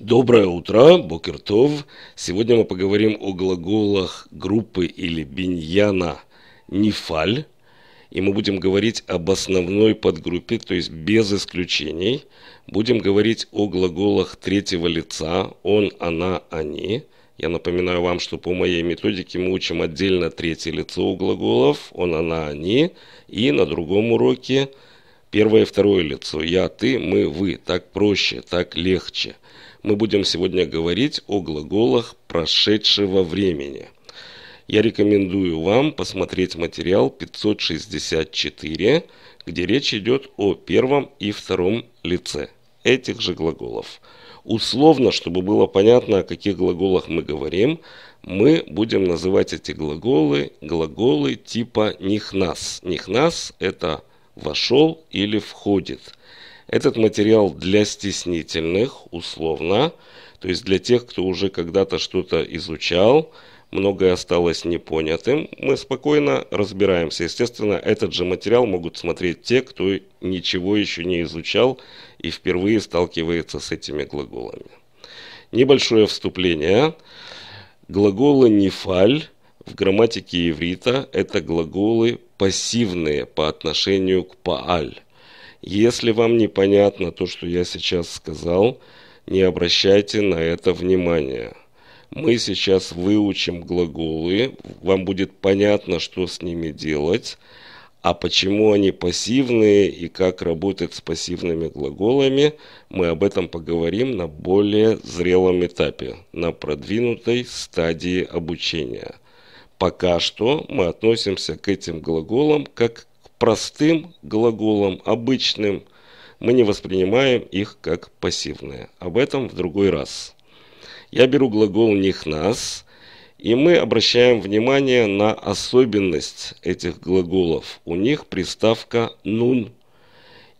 Доброе утро, Бокертов. Сегодня мы поговорим о глаголах группы или биньяна нифаль. И мы будем говорить об основной подгруппе, то есть без исключений. Будем говорить о глаголах третьего лица «он», «она», «они». Я напоминаю вам, что по моей методике мы учим отдельно третье лицо у глаголов «он», «она», «они». И на другом уроке первое и второе лицо «я», «ты», «мы», «вы». Так проще, так легче мы будем сегодня говорить о глаголах прошедшего времени. Я рекомендую вам посмотреть материал 564, где речь идет о первом и втором лице этих же глаголов. Условно, чтобы было понятно, о каких глаголах мы говорим, мы будем называть эти глаголы глаголы типа них нас. Них нас это «вошел» или «входит». Этот материал для стеснительных, условно, то есть для тех, кто уже когда-то что-то изучал, многое осталось непонятым, мы спокойно разбираемся. Естественно, этот же материал могут смотреть те, кто ничего еще не изучал и впервые сталкивается с этими глаголами. Небольшое вступление. Глаголы «нефаль» в грамматике иврита – это глаголы пассивные по отношению к «пааль». Если вам непонятно то, что я сейчас сказал, не обращайте на это внимания. Мы сейчас выучим глаголы, вам будет понятно, что с ними делать, а почему они пассивные и как работать с пассивными глаголами, мы об этом поговорим на более зрелом этапе, на продвинутой стадии обучения. Пока что мы относимся к этим глаголам как простым глаголом, обычным, мы не воспринимаем их как пассивные. Об этом в другой раз. Я беру глагол них нас и мы обращаем внимание на особенность этих глаголов. У них приставка «нун».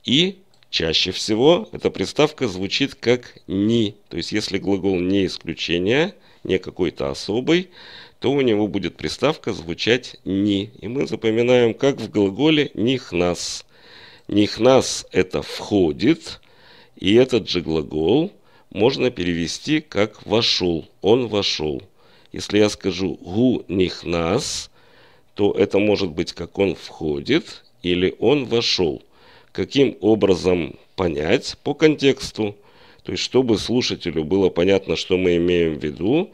И чаще всего эта приставка звучит как «ни». То есть, если глагол не исключение, не какой-то особый, то у него будет приставка звучать «ни». И мы запоминаем, как в глаголе них нас них нас это «входит», и этот же глагол можно перевести как «вошел», «он вошел». Если я скажу «гу них нас то это может быть как «он входит» или «он вошел». Каким образом понять по контексту? То есть, чтобы слушателю было понятно, что мы имеем в виду,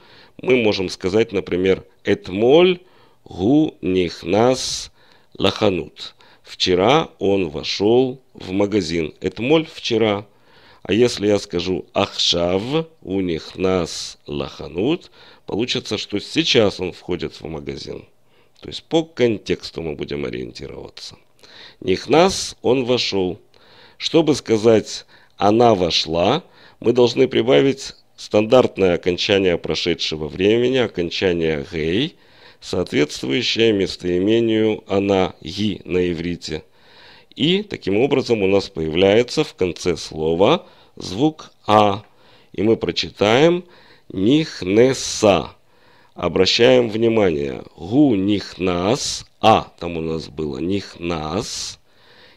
мы можем сказать, например, «Этмоль гу них нас лаханут». Вчера он вошел в магазин. Этмоль вчера. А если я скажу «Ахшав у них нас лаханут», получится, что сейчас он входит в магазин. То есть по контексту мы будем ориентироваться. Них нас он вошел. Чтобы сказать «она вошла», мы должны прибавить Стандартное окончание прошедшего времени, окончание «гей», соответствующее местоимению «она» «ги» на иврите. И таким образом у нас появляется в конце слова звук «а». И мы прочитаем «нихнеса». Обращаем внимание, «гу нихнас», «а» там у нас было «нихнас»,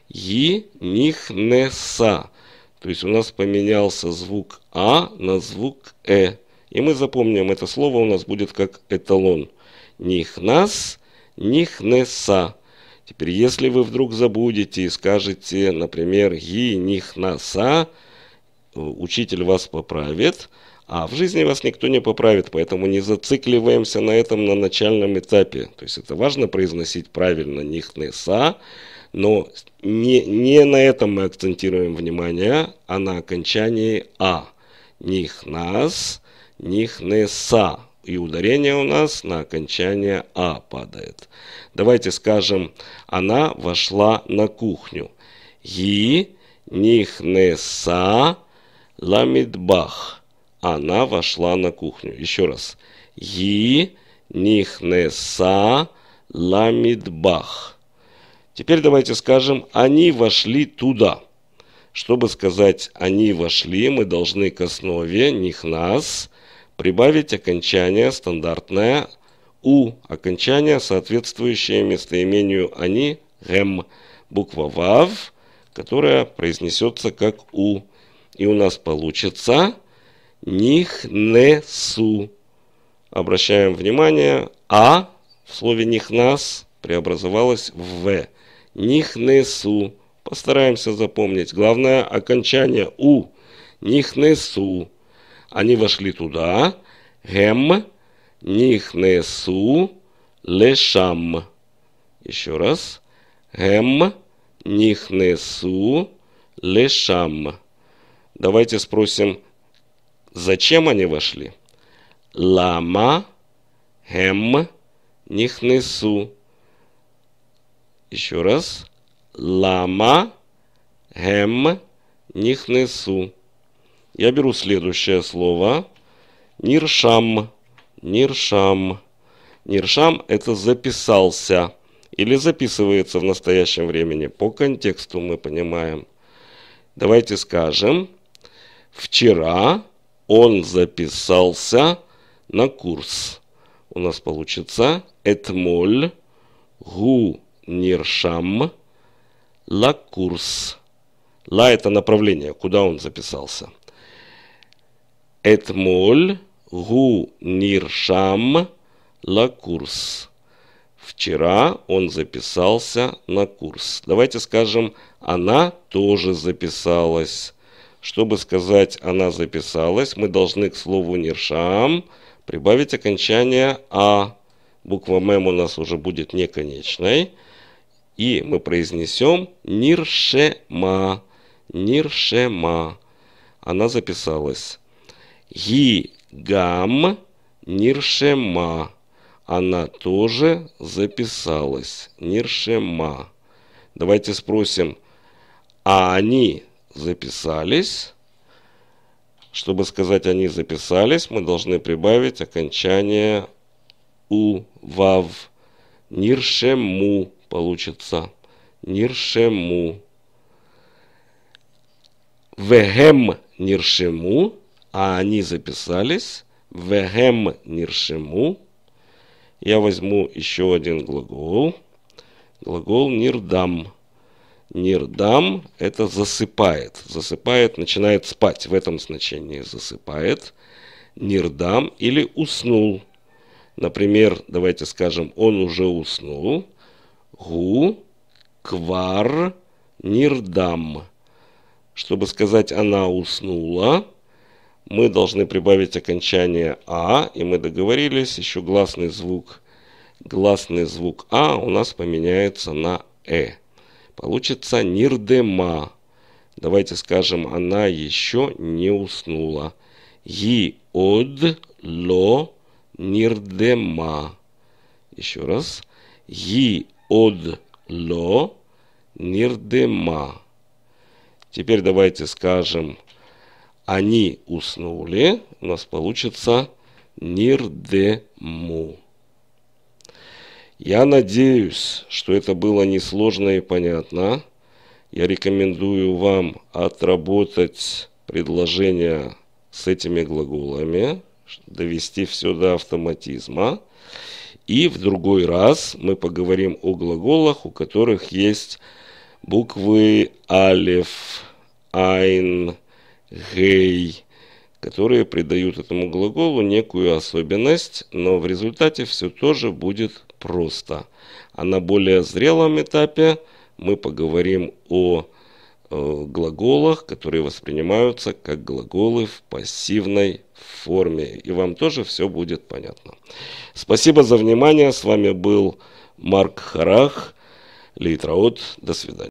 «и нихнеса». То есть у нас поменялся звук А на звук Э. И мы запомним это слово, у нас будет как эталон. Них нас, них неса. Теперь, если вы вдруг забудете и скажете, например, ги них наса, э, учитель вас поправит, а в жизни вас никто не поправит, поэтому не зацикливаемся на этом на начальном этапе. То есть это важно произносить правильно нихнеса, нихнеса но не, не на этом мы акцентируем внимание, а на окончании «а». Них нас, них не са. И ударение у нас на окончание «а» падает. Давайте скажем «она вошла на кухню». И них не са ламидбах». Она вошла на кухню. Еще раз. И них не са ламидбах». Теперь давайте скажем «они вошли туда». Чтобы сказать «они вошли», мы должны к основе них нас прибавить окончание стандартное «у», окончание, соответствующее местоимению «они», «гэм», буква «вав», которая произнесется как «у». И у нас получится «них не су». Обращаем внимание, «а» в слове «них нас» преобразовалось в «в». Нихнесу. Постараемся запомнить. Главное окончание У. Нихнесу. Они вошли туда. Гем. Нихнесу. Лешам. Еще раз. Гем. Нихнесу. Лешам. Давайте спросим, зачем они вошли? Лама. Гем. Нихнесу. Еще раз. Лама хэм нихнесу. Я беру следующее слово. Ниршам. Ниршам. Ниршам – это записался или записывается в настоящем времени. По контексту мы понимаем. Давайте скажем. Вчера он записался на курс. У нас получится «этмоль гу Ниршам, Ла Курс. Ла – это направление, куда он записался. Этмоль, Гу Ниршам, Ла Курс. Вчера он записался на курс. Давайте скажем, она тоже записалась. Чтобы сказать «она записалась», мы должны к слову «ниршам» прибавить окончание «а». Буква м у нас уже будет неконечной конечной и мы произнесем Ниршема. Ниршема. Она записалась. гам Ниршема. Она тоже записалась. Ниршема. Давайте спросим, а они записались? Чтобы сказать «они записались», мы должны прибавить окончание «у», «вав», «ниршему», получится ниршему. Вегем ниршему, а они записались. Вегем ниршему. Я возьму еще один глагол. Глагол нирдам. Нирдам – это засыпает. Засыпает, начинает спать. В этом значении засыпает. Нирдам или уснул. Например, давайте скажем, он уже уснул – Гу Квар Нирдам. Чтобы сказать «она уснула», мы должны прибавить окончание «а», и мы договорились, еще гласный звук, гласный звук «а» у нас поменяется на «э». Получится «нирдема». Давайте скажем «она еще не уснула». «Ги од ло нирдема». Еще раз. «Ги од ло нирдема. Теперь давайте скажем, они уснули, у нас получится нирдему. Я надеюсь, что это было несложно и понятно. Я рекомендую вам отработать предложения с этими глаголами, довести все до автоматизма. И в другой раз мы поговорим о глаголах, у которых есть буквы алиф, айн, гей, которые придают этому глаголу некую особенность, но в результате все тоже будет просто. А на более зрелом этапе мы поговорим о э, глаголах, которые воспринимаются как глаголы в пассивной форме, и вам тоже все будет понятно. Спасибо за внимание, с вами был Марк Харах, Лейтраот, до свидания.